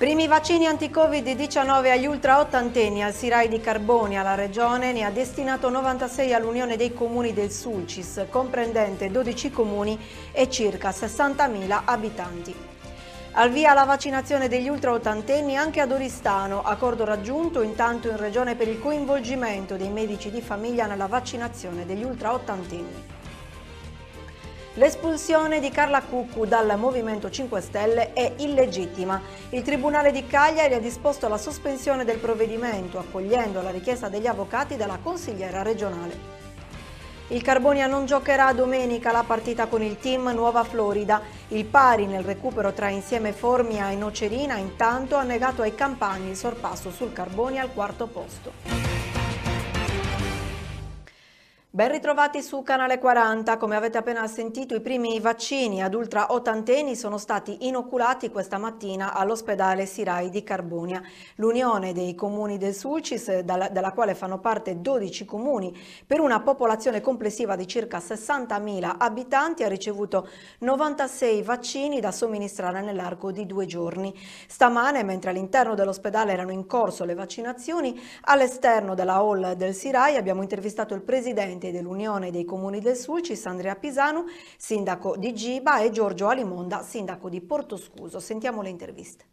Primi vaccini anti-Covid-19 agli ultra ottantenni al Sirai di Carboni alla Regione ne ha destinato 96 all'Unione dei Comuni del Sulcis, comprendente 12 comuni e circa 60.000 abitanti. Al via la vaccinazione degli ultra ottantenni anche ad Oristano, accordo raggiunto intanto in Regione per il coinvolgimento dei medici di famiglia nella vaccinazione degli ultra ottantenni. L'espulsione di Carla Cuccu dal Movimento 5 Stelle è illegittima. Il Tribunale di Cagliari ha disposto la sospensione del provvedimento, accogliendo la richiesta degli avvocati della consigliera regionale. Il Carbonia non giocherà domenica la partita con il team Nuova Florida. Il pari nel recupero tra insieme Formia e Nocerina intanto ha negato ai campani il sorpasso sul Carbonia al quarto posto. Ben ritrovati su Canale 40. Come avete appena sentito, i primi vaccini ad ultra ottanteni sono stati inoculati questa mattina all'ospedale Sirai di Carbonia. L'Unione dei Comuni del Sulcis, della quale fanno parte 12 comuni, per una popolazione complessiva di circa 60.000 abitanti, ha ricevuto 96 vaccini da somministrare nell'arco di due giorni. Stamane, mentre all'interno dell'ospedale erano in corso le vaccinazioni, all'esterno della hall del Sirai abbiamo intervistato il presidente dell'Unione dei Comuni del Sulcis, Andrea Pisano, sindaco di Giba, e Giorgio Alimonda, sindaco di Portoscuso. Sentiamo le interviste.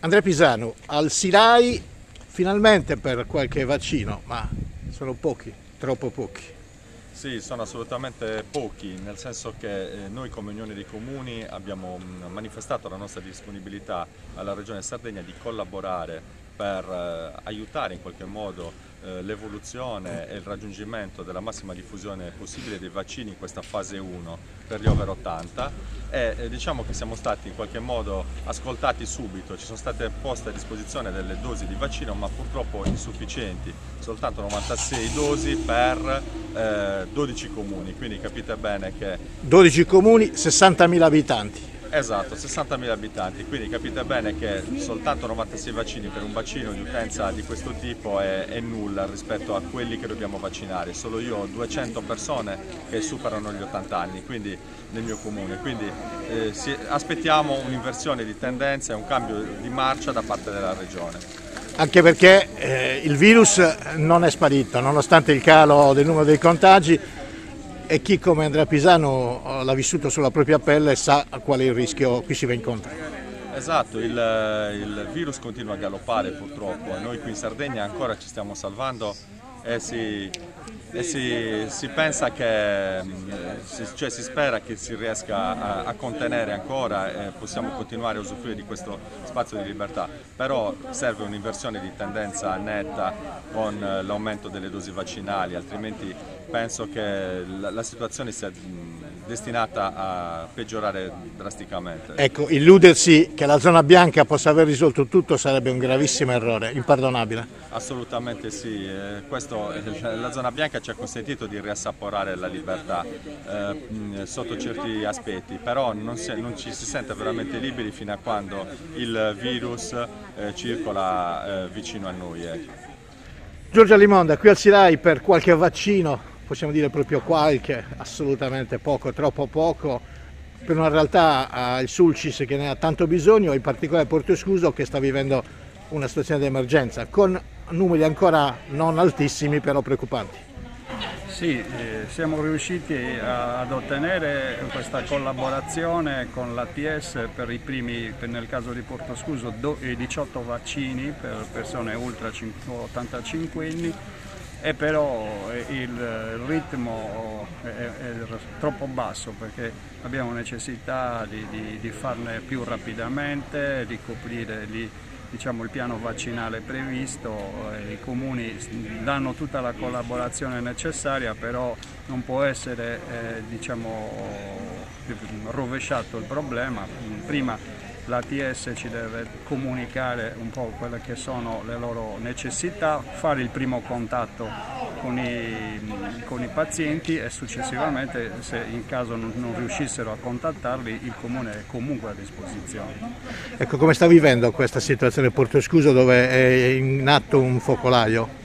Andrea Pisano, al Sirai finalmente per qualche vaccino, ma sono pochi, troppo pochi. Sì, sono assolutamente pochi, nel senso che eh, noi come Unione dei Comuni abbiamo mm, manifestato la nostra disponibilità alla Regione Sardegna di collaborare per eh, aiutare in qualche modo eh, l'evoluzione e il raggiungimento della massima diffusione possibile dei vaccini in questa fase 1 per gli over 80 e eh, diciamo che siamo stati in qualche modo ascoltati subito, ci sono state poste a disposizione delle dosi di vaccino ma purtroppo insufficienti, soltanto 96 dosi per eh, 12 comuni, quindi capite bene che... 12 comuni, 60.000 abitanti. Esatto, 60.000 abitanti, quindi capite bene che soltanto 96 vaccini per un bacino di utenza di questo tipo è, è nulla rispetto a quelli che dobbiamo vaccinare. Solo io ho 200 persone che superano gli 80 anni quindi, nel mio comune, quindi eh, si, aspettiamo un'inversione di tendenza e un cambio di marcia da parte della Regione anche perché eh, il virus non è sparito, nonostante il calo del numero dei contagi, e chi come Andrea Pisano eh, l'ha vissuto sulla propria pelle sa qual è il rischio che si va incontro. Esatto, il, eh, il virus continua a galoppare purtroppo, noi qui in Sardegna ancora ci stiamo salvando e eh si, e eh si, si pensa che, mm, si, cioè si spera che si riesca a, a, contenere ancora e possiamo continuare a usufruire di questo spazio di libertà, però serve un'inversione di tendenza netta con eh, l'aumento delle dosi vaccinali, altrimenti penso che la, la situazione sia mm, destinata a peggiorare drasticamente. Ecco, illudersi che la zona bianca possa aver risolto tutto sarebbe un gravissimo errore, imperdonabile. Assolutamente sì, eh, Questo, eh, la zona bianca ci ha consentito di riassaporare la libertà eh, sotto certi aspetti, però non, si, non, ci si sente veramente liberi fino a quando il virus eh, circola eh, vicino a noi. Ecco. Giorgia Limonda, qui al Sirai per qualche vaccino possiamo dire proprio qualche, assolutamente poco, troppo poco, per una realtà eh, il Sulcis che ne ha tanto bisogno, in particolare Porto Escluso che sta vivendo una situazione di emergenza, con numeri ancora non altissimi però preoccupanti. Sì, eh, siamo riusciti ad ottenere questa collaborazione con l'ATS per i primi, nel caso di Porto Scuso, 18 eh, vaccini per persone ultra 85 anni e però eh, il ritmo è, è troppo basso perché abbiamo necessità di, di, di farne più rapidamente, di coprire gli, diciamo, il piano vaccinale previsto, eh, i comuni danno tutta la collaborazione necessaria, però non può essere eh, diciamo, eh, rovesciato il problema. Prima l'ATS ci deve comunicare un po' quelle che sono le loro necessità, fare il primo contatto con i, con i pazienti e successivamente se in caso non, non, riuscissero a contattarli il comune è comunque a disposizione. Ecco come sta vivendo questa situazione Porto Scuso dove è in atto un focolaio?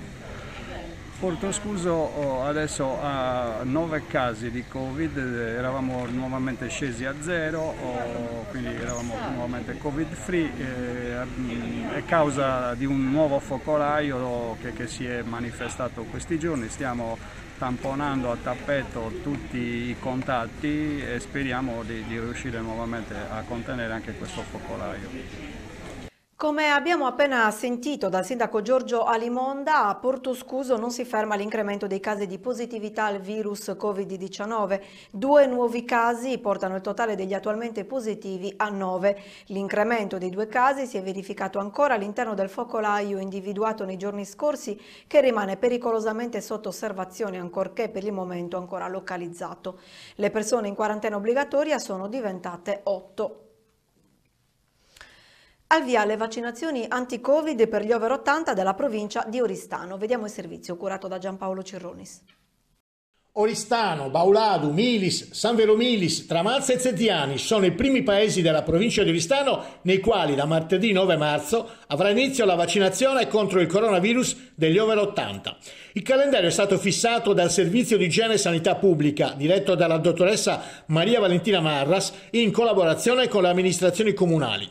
Porto Scuso oh, adesso ha nove casi di Covid, eravamo nuovamente scesi a zero, oh, quindi eravamo nuovamente Covid free, eh, mm, è causa di un nuovo focolaio che, che si è manifestato questi giorni, stiamo tamponando a tappeto tutti i contatti e speriamo di, di riuscire nuovamente a contenere anche questo focolaio. Come abbiamo appena sentito dal sindaco Giorgio Alimonda, a Porto Scuso non si ferma l'incremento dei casi di positività al virus Covid-19. Due nuovi casi portano il totale degli attualmente positivi a nove. L'incremento dei due casi si è verificato ancora all'interno del focolaio individuato nei giorni scorsi che rimane pericolosamente sotto osservazione ancorché per il momento ancora localizzato. Le persone in quarantena obbligatoria sono diventate otto. Al via le vaccinazioni anti-Covid per gli over 80 della provincia di Oristano. Vediamo il servizio curato da Giampaolo Cirronis. Oristano, Bauladu, Milis, San Vero Milis, Tramazza e Zetiani sono i primi paesi della provincia di Oristano nei quali da martedì 9 marzo avrà inizio la vaccinazione contro il coronavirus degli over 80. Il calendario è stato fissato dal Servizio di Igiene e Sanità Pubblica, diretto dalla dottoressa Maria Valentina Marras, in collaborazione con le amministrazioni comunali.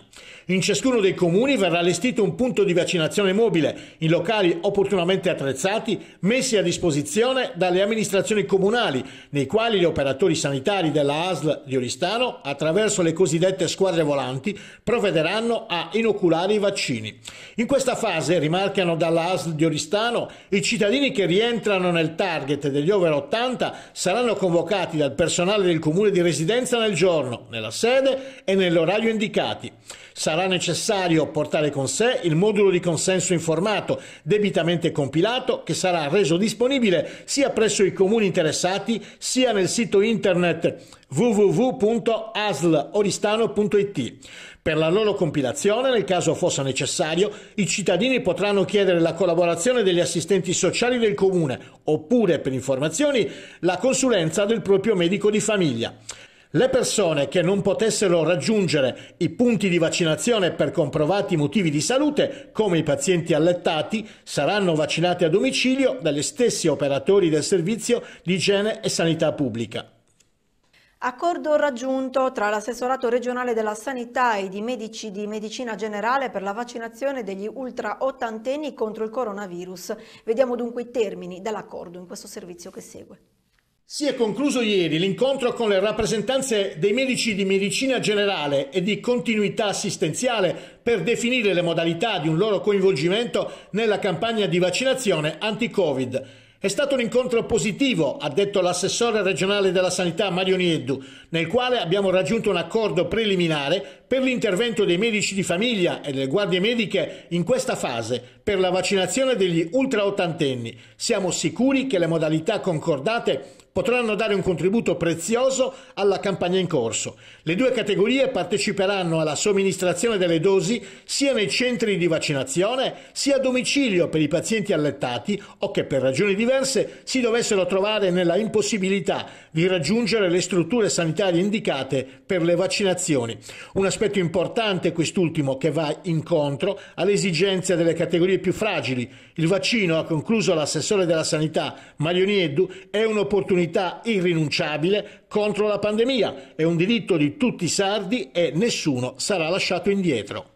In ciascuno dei comuni verrà allestito un punto di vaccinazione mobile in locali opportunamente attrezzati messi a disposizione dalle amministrazioni comunali, nei quali gli operatori sanitari della ASL di Oristano, attraverso le cosiddette squadre volanti, provvederanno a inoculare i vaccini cittadini. In questa fase, rimarcano dalla ASL di Oristano, i cittadini che rientrano nel target degli over 80 saranno convocati dal personale del comune di residenza nel giorno, nella sede e nell'orario indicati. Sarà necessario portare con sé il modulo di consenso informato debitamente compilato che sarà reso disponibile sia presso i comuni interessati sia nel sito internet www.asloristano.it. Per la loro compilazione, nel caso fosse necessario, i cittadini potranno chiedere la collaborazione degli assistenti sociali del comune oppure, per informazioni, la consulenza del proprio medico di famiglia. Le persone che non potessero raggiungere i punti di vaccinazione per comprovati motivi di salute, come i pazienti allettati, saranno vaccinate a domicilio dagli stessi operatori del servizio di igiene e sanità pubblica. Accordo raggiunto tra l'assessorato regionale della sanità e i medici di medicina generale per la vaccinazione degli ultra ottantenni contro il coronavirus. Vediamo dunque i termini dell'accordo in questo servizio che segue. Si è concluso ieri l'incontro con le rappresentanze dei medici di medicina generale e di continuità assistenziale per definire le modalità di un loro coinvolgimento nella campagna di vaccinazione anti-Covid. È stato un incontro positivo, ha detto l'assessore regionale della sanità Mario Nieddu, nel quale abbiamo raggiunto un accordo preliminare per l'intervento dei medici di famiglia e delle guardie mediche in questa fase, per la vaccinazione degli ultraottantenni. Siamo sicuri che le modalità concordate potranno dare un contributo prezioso alla campagna in corso. Le due categorie parteciperanno alla somministrazione delle dosi sia nei centri di vaccinazione sia a domicilio per i pazienti allettati o che per ragioni diverse si dovessero trovare nella impossibilità di raggiungere le strutture sanitarie indicate per le vaccinazioni. Un aspetto importante quest'ultimo che va incontro alle esigenze delle categorie dei più fragili. Il vaccino, ha concluso l'assessore della sanità Marioniedu, è un'opportunità irrinunciabile contro la pandemia, è un diritto di tutti i sardi e nessuno sarà lasciato indietro.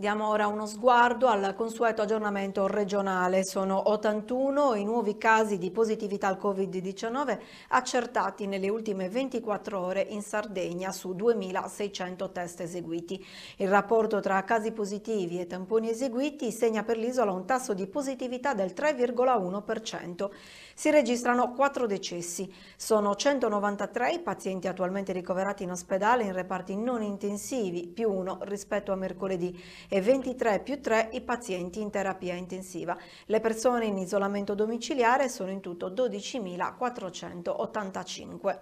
Diamo ora uno sguardo al consueto aggiornamento regionale. Sono 81 i nuovi casi di positività al Covid-19 accertati nelle ultime 24 ore in Sardegna su 2.600 test eseguiti. Il rapporto tra casi positivi e tamponi eseguiti segna per l'isola un tasso di positività del 3,1%. Si registrano 4 decessi. Sono 193 i pazienti attualmente ricoverati in ospedale in reparti non intensivi, più uno rispetto a mercoledì e 23 più 3 i pazienti in terapia intensiva. Le persone in isolamento domiciliare sono in tutto 12.485.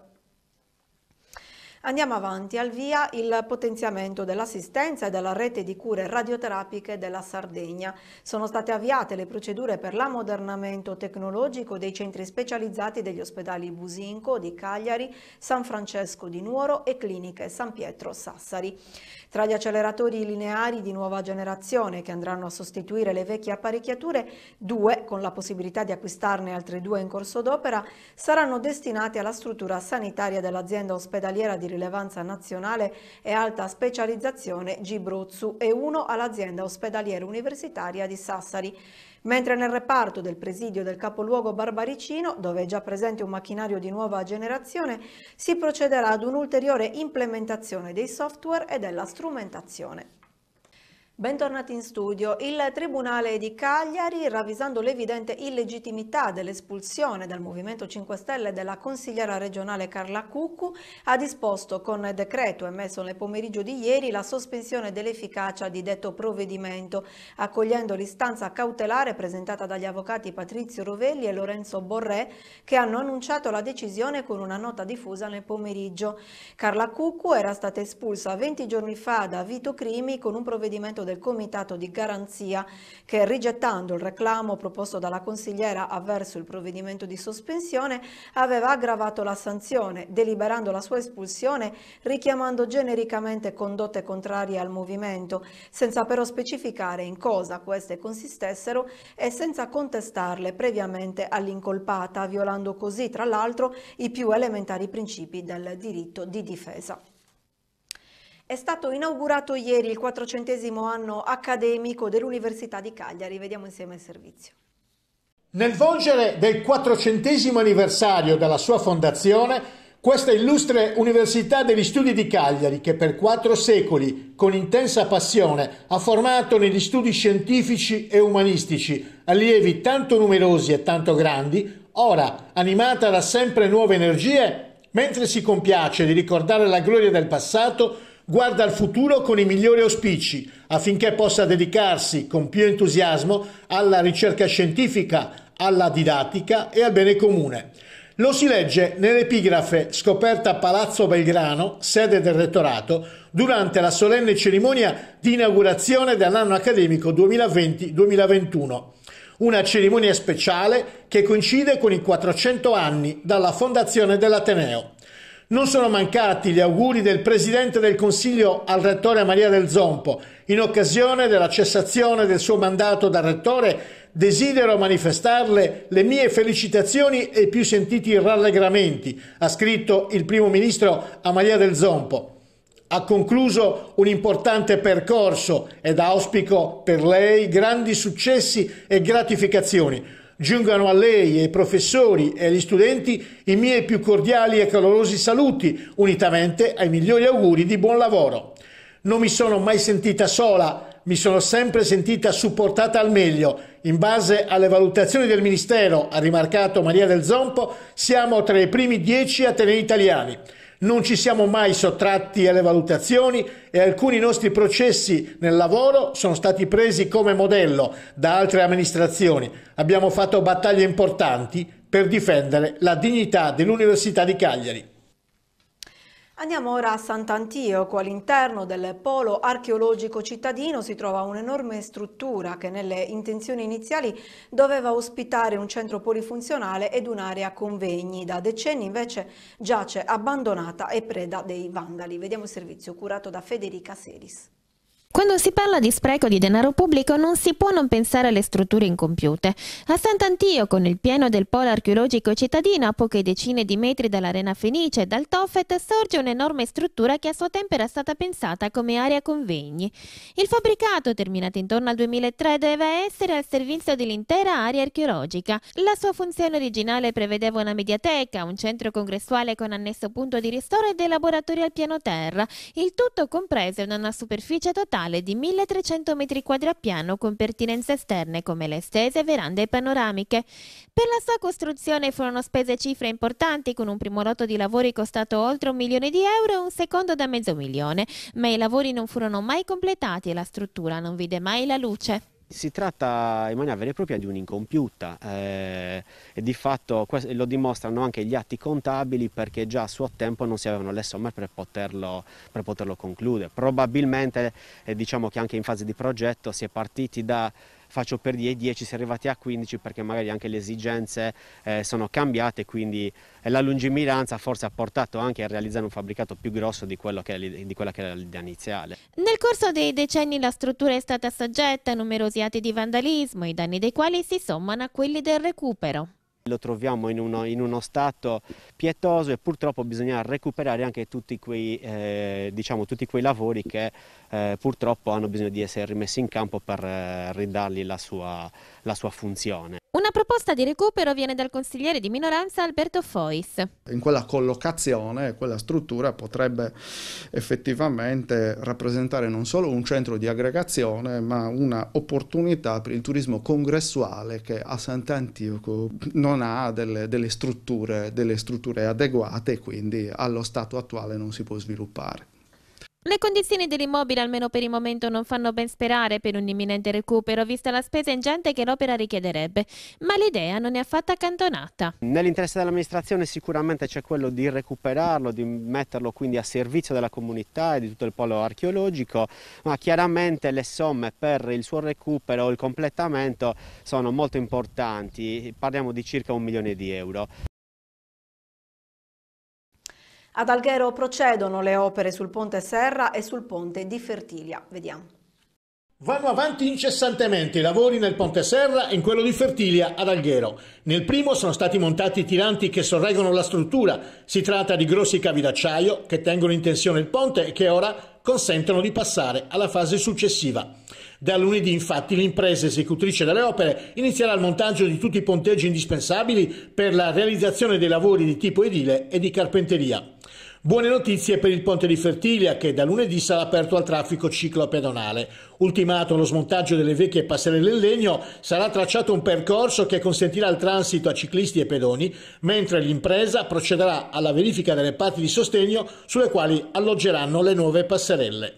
Andiamo avanti, al via il potenziamento dell'assistenza e della rete di cure radioterapiche della Sardegna. Sono state avviate le procedure per l'ammodernamento tecnologico dei centri specializzati degli ospedali Businco di Cagliari, San Francesco di Nuoro e Cliniche San Pietro Sassari. Tra gli acceleratori lineari di nuova generazione che andranno a sostituire le vecchie apparecchiature, due, con la possibilità di acquistarne altre due in corso d'opera, saranno destinati alla struttura sanitaria dell'azienda ospedaliera di Rilassare rilevanza nazionale e alta specializzazione Gibruzzu e uno all'azienda ospedaliera universitaria di Sassari. Mentre nel reparto del presidio del capoluogo Barbaricino, dove è già presente un macchinario di nuova generazione, si procederà ad un'ulteriore implementazione dei software e della strumentazione. Bentornati in studio. Il Tribunale di Cagliari, ravvisando l'evidente illegittimità dell'espulsione dal Movimento 5 Stelle della consigliera regionale Carla Cucu, ha disposto con decreto emesso nel pomeriggio di ieri la sospensione dell'efficacia di detto provvedimento, accogliendo l'istanza cautelare presentata dagli avvocati Patrizio Rovelli e Lorenzo Borré, che hanno annunciato la decisione con una nota diffusa nel pomeriggio. Carla Cucu era stata espulsa 20 giorni fa da Vito Crimi con un provvedimento del Comitato di Garanzia che rigettando il reclamo proposto dalla consigliera avverso il provvedimento di sospensione aveva aggravato la sanzione, deliberando la sua espulsione richiamando genericamente condotte contrarie al movimento, senza però specificare in cosa queste consistessero e senza contestarle previamente all'incolpata, violando così tra l'altro i più elementari principi del diritto di difesa. È stato inaugurato ieri il 400 anno accademico dell'Università di Cagliari. Vediamo insieme il servizio. Nel volgere del 400 anniversario della sua fondazione, questa illustre Università degli Studi di Cagliari, che per quattro secoli, con intensa passione, ha formato negli studi scientifici e umanistici allievi tanto numerosi e tanto grandi, ora animata da sempre nuove energie, mentre si compiace di ricordare la gloria del passato, guarda al futuro con i migliori auspici affinché possa dedicarsi con più entusiasmo alla ricerca scientifica, alla didattica e al bene comune. Lo si legge nell'epigrafe scoperta a Palazzo Belgrano, sede del rettorato, durante la solenne cerimonia di inaugurazione dell'anno accademico 2020-2021. Una cerimonia speciale che coincide con i 400 anni dalla fondazione dell'Ateneo. Non sono mancati gli auguri del Presidente del Consiglio al Rettore Maria del Zompo. In occasione della cessazione del suo mandato da Rettore desidero manifestarle le mie felicitazioni e i più sentiti rallegramenti, ha scritto il Primo Ministro a Maria del Zompo. Ha concluso un importante percorso ed auspico per lei grandi successi e gratificazioni. Giungano a lei, ai professori e agli studenti i miei più cordiali e calorosi saluti, unitamente ai migliori auguri di buon lavoro. Non mi sono mai sentita sola, mi sono sempre sentita supportata al meglio. In base alle valutazioni del Ministero, ha rimarcato Maria del Zompo, siamo tra i primi dieci atenei italiani non ci siamo mai sottratti alle valutazioni e alcuni nostri processi nel lavoro sono stati presi come modello da altre amministrazioni. Abbiamo fatto battaglie importanti per difendere la dignità dell'Università di Cagliari. Andiamo ora a Sant'Antioco, all'interno del polo archeologico cittadino si trova un'enorme struttura che nelle intenzioni iniziali doveva ospitare un centro polifunzionale ed un'area convegni, da decenni invece giace abbandonata e preda dei vandali. Vediamo il servizio curato da Federica Seris. Quando si parla di spreco di denaro pubblico non si può non pensare alle strutture incompiute. A Sant'Antio, con il pieno del polo archeologico cittadino a poche decine di metri dall'Arena Fenice e dal Tofet, sorge un'enorme struttura che a suo tempo era stata pensata come area convegni. Il fabbricato, terminato intorno al 2003, deve essere al servizio dell'intera area archeologica. La sua funzione originale prevedeva una mediateca, un centro congressuale con annesso punto di ristoro e dei laboratori al piano terra, il tutto compreso in una superficie totale totale di 1300 metri quadri a piano con pertinenze esterne come le estese, verande e panoramiche. Per la sua costruzione furono spese cifre importanti con un primo lotto di lavori costato oltre un milione di euro e un secondo da mezzo milione, ma i lavori non furono mai completati e la struttura non vide mai la luce. Si tratta in maniera vera e propria di un'incompiuta eh, e di fatto lo dimostrano anche gli atti contabili perché già a suo tempo non si avevano le somme per poterlo, per poterlo concludere. Probabilmente eh, diciamo che anche in fase di progetto si è partiti da faccio per dire 10, si è arrivati a 15 perché magari anche le esigenze eh, sono cambiate, quindi eh, la lungimiranza forse ha portato anche a realizzare un fabbricato più grosso di, che, di quella che era l'idea iniziale. Nel corso dei decenni la struttura è stata soggetta a numerosi atti di vandalismo, i danni dei quali si sommano a quelli del recupero. Lo troviamo in uno, in uno stato pietoso e purtroppo bisogna recuperare anche tutti quei, eh, diciamo, tutti quei lavori che eh, purtroppo hanno bisogno di essere rimessi in campo per eh, ridargli la sua la sua funzione. Una proposta di recupero viene dal consigliere di minoranza Alberto Fois. In quella collocazione, quella struttura potrebbe effettivamente rappresentare non solo un centro di aggregazione, ma un'opportunità per il turismo congressuale che a Sant'Antioco non ha delle, delle, strutture, delle strutture adeguate e quindi allo stato attuale non si può sviluppare. Le condizioni dell'immobile, almeno per il momento, non fanno ben sperare per un imminente recupero, vista la spesa ingente che l'opera richiederebbe, ma l'idea non è affatto accantonata. Nell'interesse dell'amministrazione sicuramente c'è quello di recuperarlo, di metterlo quindi a servizio della comunità e di tutto il polo archeologico, ma chiaramente le somme per il suo recupero o il completamento sono molto importanti, parliamo di circa un milione di euro. Ad Alghero procedono le opere sul ponte Serra e sul ponte di Fertilia. Vediamo. Vanno avanti incessantemente i lavori nel Ponte Serra e in quello di Fertilia ad Alghero. Nel primo sono stati montati i tiranti che sorreggono la struttura. Si tratta di grossi cavi d'acciaio che tengono in tensione il ponte e che ora consentono di passare alla fase successiva. Da lunedì infatti l'impresa esecutrice delle opere inizierà il montaggio di tutti i ponteggi indispensabili per la realizzazione dei lavori di tipo edile e di carpenteria. Buone notizie per il ponte di Fertilia che da lunedì sarà aperto al traffico ciclopedonale. Ultimato lo smontaggio delle vecchie passerelle in legno, sarà tracciato un percorso che consentirà il transito a ciclisti e pedoni, mentre l'impresa procederà alla verifica delle parti di sostegno sulle quali alloggeranno le nuove passerelle.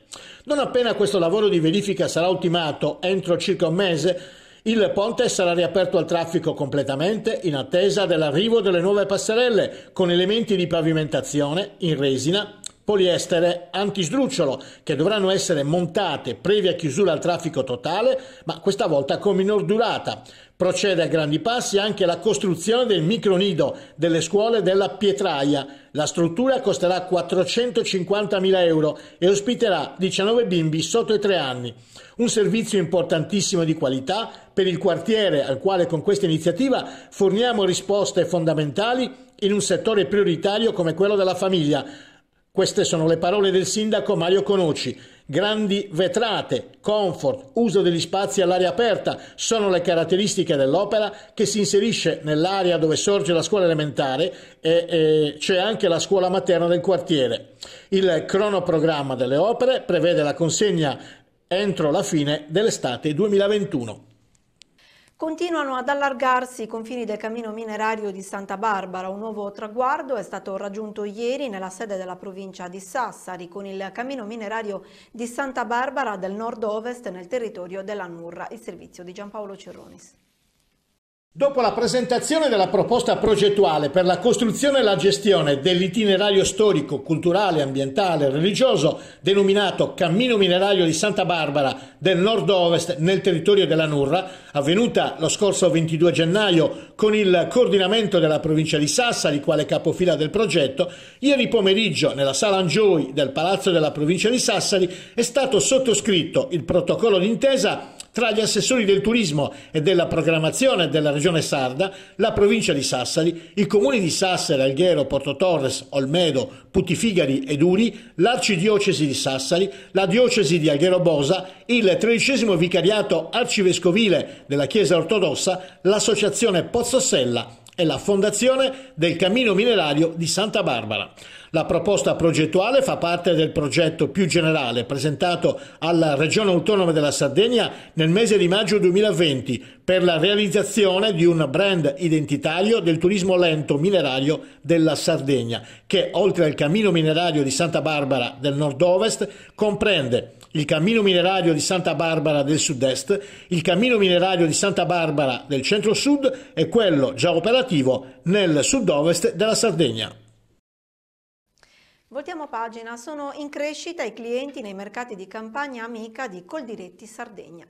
Non appena questo lavoro di verifica sarà ultimato entro circa un mese, il ponte sarà riaperto al traffico completamente in attesa dell'arrivo delle nuove passerelle con elementi di pavimentazione in resina poliestere antisdrucciolo che dovranno essere montate previa chiusura al traffico totale, ma questa volta con minor durata. Procede a grandi passi anche la costruzione del micronido delle scuole della Pietraia. La struttura costerà 450.000 euro e ospiterà 19 bimbi sotto i 3 anni. Un servizio importantissimo di qualità per il quartiere al quale con questa iniziativa forniamo risposte fondamentali in un settore prioritario come quello della famiglia, queste sono le parole del sindaco Mario Conucci. Grandi vetrate, comfort, uso degli spazi all'aria aperta sono le caratteristiche dell'opera che si inserisce nell'area dove sorge la scuola elementare e, e c'è anche la scuola materna del quartiere. Il cronoprogramma delle opere prevede la consegna entro la fine dell'estate 2021. Continuano ad allargarsi i confini del cammino minerario di Santa Barbara. Un nuovo traguardo è stato raggiunto ieri nella sede della provincia di Sassari con il cammino minerario di Santa Barbara del nord-ovest nel territorio della Nurra. Il servizio di Giampaolo Cerronis. Dopo la presentazione della proposta progettuale per la costruzione e la gestione dell'itinerario storico, culturale, ambientale e religioso denominato Cammino Minerario di Santa Barbara del nord-ovest nel territorio della Nurra, avvenuta lo scorso 22 gennaio con il coordinamento della provincia di Sassari, quale capofila del progetto, ieri pomeriggio nella sala Angioi del Palazzo della provincia di Sassari è stato sottoscritto il protocollo d'intesa tra gli assessori del turismo e della programmazione della regione sarda, la provincia di Sassari, i comuni di Sassari, Alghero, Porto Torres, Olmedo, Putifigari e Duri, l'arcidiocesi di Sassari, la diocesi di Alghero Bosa, il tredicesimo vicariato arcivescovile della Chiesa ortodossa, l'associazione Pozzossella e la fondazione del Cammino Minerario di Santa Barbara. La proposta progettuale fa parte del progetto più generale presentato alla Regione Autonoma della Sardegna nel mese di maggio 2020 per la realizzazione di un brand identitario del turismo lento minerario della Sardegna che oltre al cammino minerario di Santa Barbara del nord-ovest comprende il cammino minerario di Santa Barbara del sud-est, il cammino minerario di Santa Barbara del centro-sud e quello già operativo nel sud-ovest della Sardegna. Voltiamo pagina, sono in crescita i clienti nei mercati di campagna amica di Coldiretti Sardegna.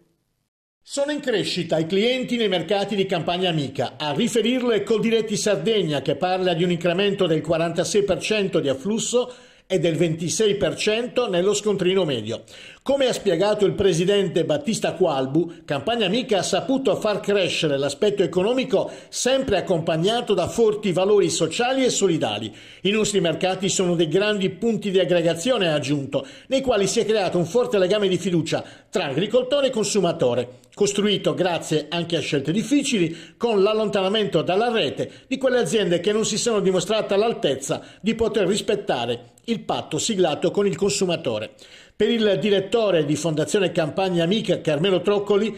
Sono in crescita i clienti nei mercati di campagna amica. A riferirlo è Coldiretti Sardegna che parla di un incremento del 46% di afflusso e del 26% nello scontrino medio. Come ha spiegato il presidente Battista Qualbu, Campagna Amica ha saputo far crescere l'aspetto economico sempre accompagnato da forti valori sociali e solidali. I nostri mercati sono dei grandi punti di aggregazione, ha aggiunto, nei quali si è creato un forte legame di fiducia tra agricoltore e consumatore, costruito grazie anche a scelte difficili con l'allontanamento dalla rete di quelle aziende che non si sono dimostrate all'altezza di poter rispettare il patto siglato con il consumatore. Per il direttore di Fondazione Campagna Amica Carmelo Troccoli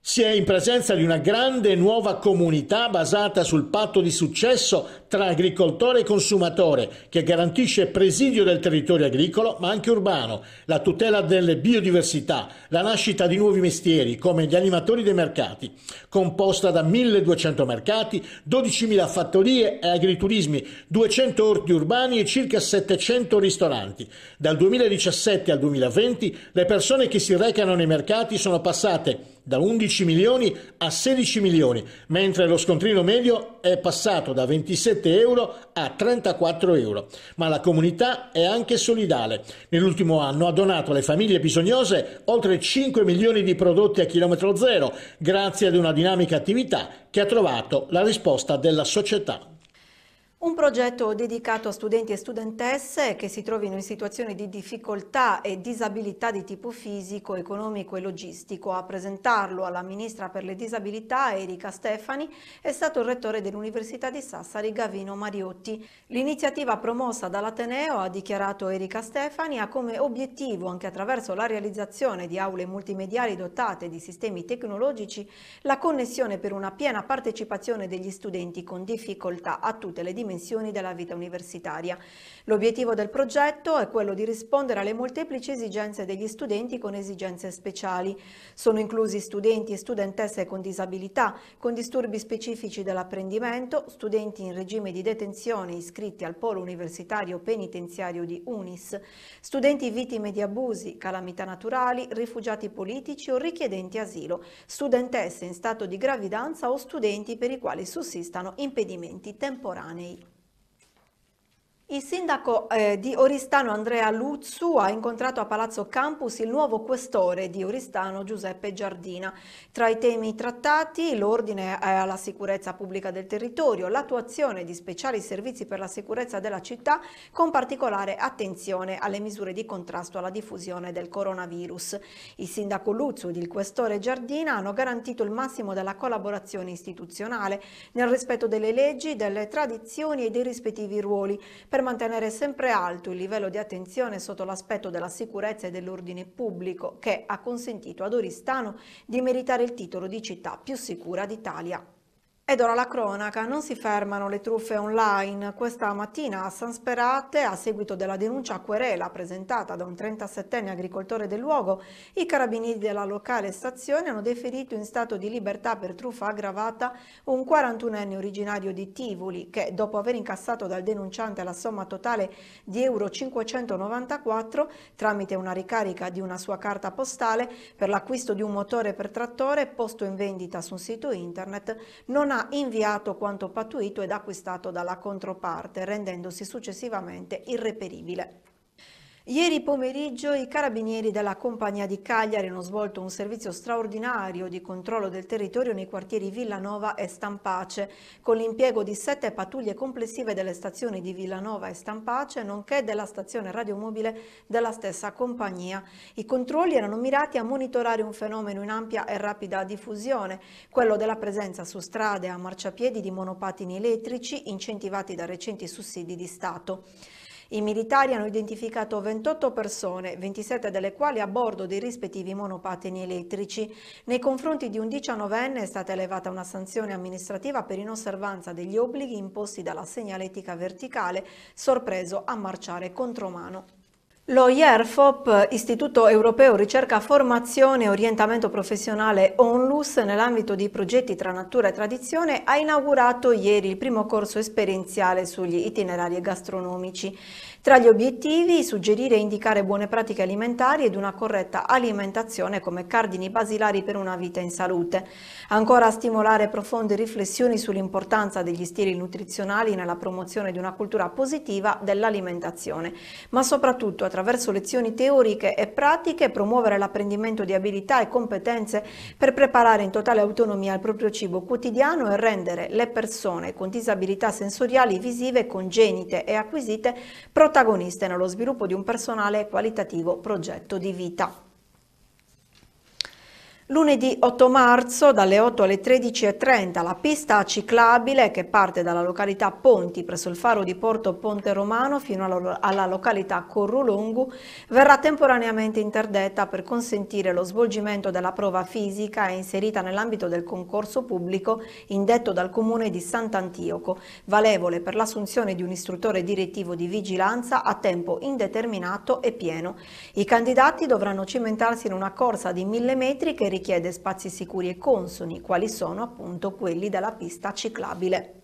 si è in presenza di una grande nuova comunità basata sul patto di successo tra agricoltore e consumatore che garantisce presidio del territorio agricolo ma anche urbano, la tutela delle biodiversità, la nascita di nuovi mestieri come gli animatori dei mercati, composta da 1200 mercati, 12.000 fattorie e agriturismi, 200 orti urbani e circa 700 ristoranti. Dal 2017 al 2020 le persone che si recano nei mercati sono passate da 11 12 milioni a 16 milioni, mentre lo scontrino medio è passato da 27 euro a 34 euro. Ma la comunità è anche solidale. Nell'ultimo anno ha donato alle famiglie bisognose oltre 5 milioni di prodotti a chilometro zero, grazie ad una dinamica attività che ha trovato la risposta della società. Un progetto dedicato a studenti e studentesse che si trovino in situazioni di difficoltà e disabilità di tipo fisico, economico e logistico. A presentarlo alla Ministra per le Disabilità, Erika Stefani, è stato il rettore dell'Università di Sassari, Gavino Mariotti. L'iniziativa promossa dall'Ateneo, ha dichiarato Erika Stefani, ha come obiettivo, anche attraverso la realizzazione di aule multimediali dotate di sistemi tecnologici, la connessione per una piena partecipazione degli studenti con difficoltà a tutte le dimensioni dimensioni della vita universitaria. L'obiettivo del progetto è quello di rispondere alle molteplici esigenze degli studenti con esigenze speciali. Sono inclusi studenti e studentesse con disabilità, con disturbi specifici dell'apprendimento, studenti in regime di detenzione iscritti al polo universitario penitenziario di UNIS, studenti vittime di abusi, calamità naturali, rifugiati politici o richiedenti asilo, studentesse in stato di gravidanza o studenti per i quali sussistano impedimenti temporanei. Il sindaco eh, di Oristano Andrea Luzzu ha incontrato a Palazzo Campus il nuovo questore di Oristano Giuseppe Giardina. Tra i temi trattati l'ordine alla sicurezza pubblica del territorio, l'attuazione di speciali servizi per la sicurezza della città con particolare attenzione alle misure di contrasto alla diffusione del coronavirus. Il sindaco Luzzu ed il questore Giardina hanno garantito il massimo della collaborazione istituzionale nel rispetto delle leggi, delle tradizioni e dei rispettivi ruoli per per mantenere sempre alto il livello di attenzione sotto l'aspetto della sicurezza e dell'ordine pubblico che ha consentito ad Oristano di meritare il titolo di città più sicura d'Italia. Ed ora la cronaca, non si fermano le truffe online. Questa mattina a San Sperate, a seguito della denuncia a querela presentata da un 37enne agricoltore del luogo, i carabinieri della locale stazione hanno deferito in stato di libertà per truffa aggravata un 41enne originario di Tivoli che, dopo aver incassato dal denunciante la somma totale di euro 594 tramite una ricarica di una sua carta postale per l'acquisto di un motore per trattore posto in vendita su un sito internet, non ha inviato quanto pattuito ed acquistato dalla controparte, rendendosi successivamente irreperibile. Ieri pomeriggio i carabinieri della compagnia di Cagliari hanno svolto un servizio straordinario di controllo del territorio nei quartieri Villanova e Stampace, con l'impiego di sette pattuglie complessive delle stazioni di Villanova e Stampace, nonché della stazione radiomobile della stessa compagnia. I controlli erano mirati a monitorare un fenomeno in ampia e rapida diffusione, quello della presenza su strade a marciapiedi di monopatini elettrici incentivati da recenti sussidi di Stato. I militari hanno identificato 28 persone, 27 delle quali a bordo dei rispettivi monopattini elettrici. Nei confronti di un 19enne è stata elevata una sanzione amministrativa per inosservanza degli obblighi imposti dalla segnaletica verticale, sorpreso a marciare contromano. Lo IERFOP, Istituto Europeo Ricerca Formazione e Orientamento Professionale ONLUS, nell'ambito di progetti tra natura e tradizione, ha inaugurato ieri il primo corso esperienziale sugli itinerari gastronomici. Tra gli obiettivi, suggerire e indicare buone pratiche alimentari ed una corretta alimentazione come cardini basilari per una vita in salute. Ancora stimolare profonde riflessioni sull'importanza degli stili nutrizionali nella promozione di una cultura positiva dell'alimentazione, ma soprattutto attraverso attraverso lezioni teoriche e pratiche, promuovere l'apprendimento di abilità e competenze per preparare in totale autonomia il proprio cibo quotidiano e rendere le persone con disabilità sensoriali visive, congenite e acquisite protagoniste nello sviluppo di un personale qualitativo progetto di vita. Lunedì 8 marzo dalle 8 alle 13.30 la pista ciclabile che parte dalla località Ponti presso il faro di Porto Ponte Romano fino alla, località Corrulungu verrà temporaneamente interdetta per consentire lo svolgimento della prova fisica inserita nell'ambito del concorso pubblico indetto dal comune di Sant'Antioco, valevole per l'assunzione di un istruttore direttivo di vigilanza a tempo indeterminato e pieno. I candidati dovranno cimentarsi in una corsa di 1000 metri che richiede spazi sicuri e consoni, quali sono appunto quelli della pista ciclabile.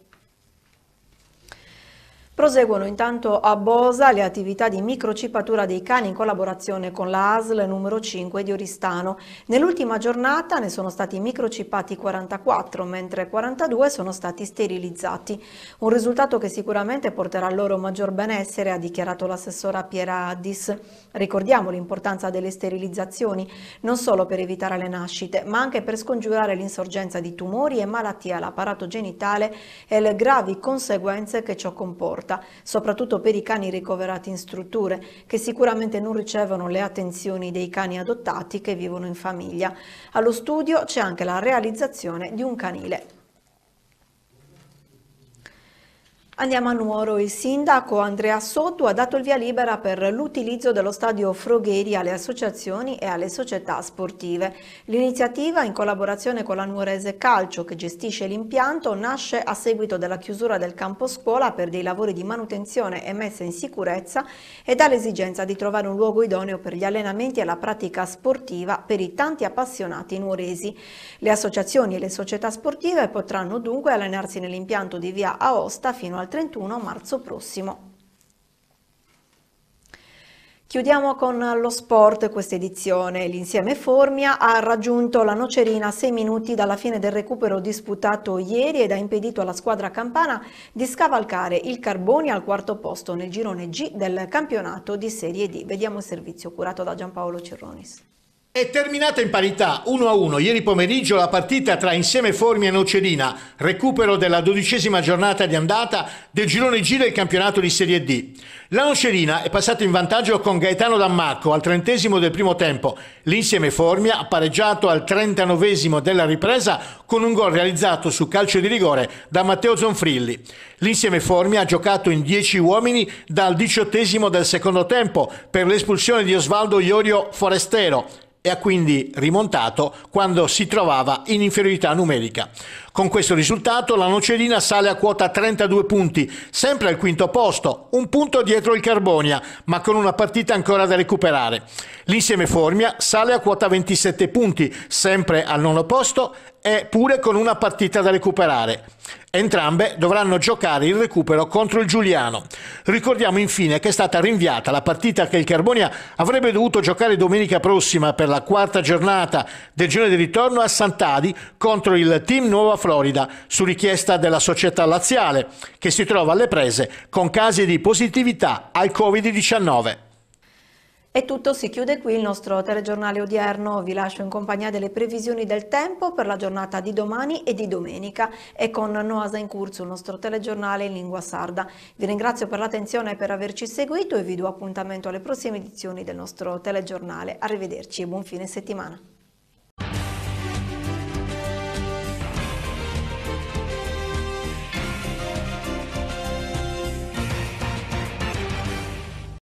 Proseguono intanto a Bosa le attività di microcipatura dei cani in collaborazione con la ASL numero 5 di Oristano. Nell'ultima giornata ne sono stati microcipati 44, mentre 42 sono stati sterilizzati. Un risultato che sicuramente porterà al loro maggior benessere, ha dichiarato l'assessora Piera Addis. Ricordiamo l'importanza delle sterilizzazioni, non solo per evitare le nascite, ma anche per scongiurare l'insorgenza di tumori e malattie all'apparato genitale e le gravi conseguenze che ciò comporta corta, soprattutto per i cani ricoverati in strutture, che sicuramente non ricevono le attenzioni dei cani adottati che vivono in famiglia. Allo studio c'è anche la realizzazione di un canile. Andiamo a Nuoro. Il sindaco Andrea Sotto ha dato il via libera per l'utilizzo dello stadio Frogheri alle associazioni e alle società sportive. L'iniziativa, in collaborazione con la Nuorese Calcio, che gestisce l'impianto, nasce a seguito della chiusura del campo scuola per dei lavori di manutenzione e messa in sicurezza e dall'esigenza di trovare un luogo idoneo per gli allenamenti e la pratica sportiva per i tanti appassionati nuoresi. Le associazioni e le società sportive potranno dunque allenarsi nell'impianto di via Aosta fino al al 31 marzo prossimo. Chiudiamo con lo sport questa edizione. L'insieme Formia ha raggiunto la Nocerina a 6 minuti dalla fine del recupero disputato ieri ed ha impedito alla squadra campana di scavalcare il Carboni al quarto posto nel girone G del campionato di Serie D. Vediamo il servizio curato da Giampaolo Cerronis. È terminata in parità 1-1 ieri pomeriggio la partita tra Insieme Formia e Nocerina, recupero della dodicesima giornata di andata del girone G del campionato di Serie D. La Nocerina è passata in vantaggio con Gaetano Dammacco al trentesimo del primo tempo. L'Insieme Formia ha pareggiato al trentanovesimo della ripresa con un gol realizzato su calcio di rigore da Matteo Zonfrilli. L'Insieme Formia ha giocato in 10 uomini dal diciottesimo del secondo tempo per l'espulsione di Osvaldo Iorio Forestero e ha quindi rimontato quando si trovava in inferiorità numerica. Con questo risultato la Nocerina sale a quota 32 punti, sempre al quinto posto, un punto dietro il Carbonia, ma con una partita ancora da recuperare. L'insieme Formia sale a quota 27 punti, sempre al nono posto e pure con una partita da recuperare. Entrambe dovranno giocare il recupero contro il Giuliano. Ricordiamo infine che è stata rinviata la partita che il Carbonia avrebbe dovuto giocare domenica prossima per la quarta giornata del giorno di ritorno a Sant'Adi contro il team Nuova Florida su richiesta della società laziale, che si trova alle prese con casi di positività al Covid-19. È tutto si chiude qui il nostro telegiornale odierno. Vi lascio in compagnia delle previsioni del tempo per la giornata di domani e di domenica e con Noasa Incurzu, il nostro telegiornale in lingua sarda. Vi ringrazio per l'attenzione e per averci seguito e vi do appuntamento alle prossime edizioni del nostro telegiornale. Arrivederci e buon fine settimana.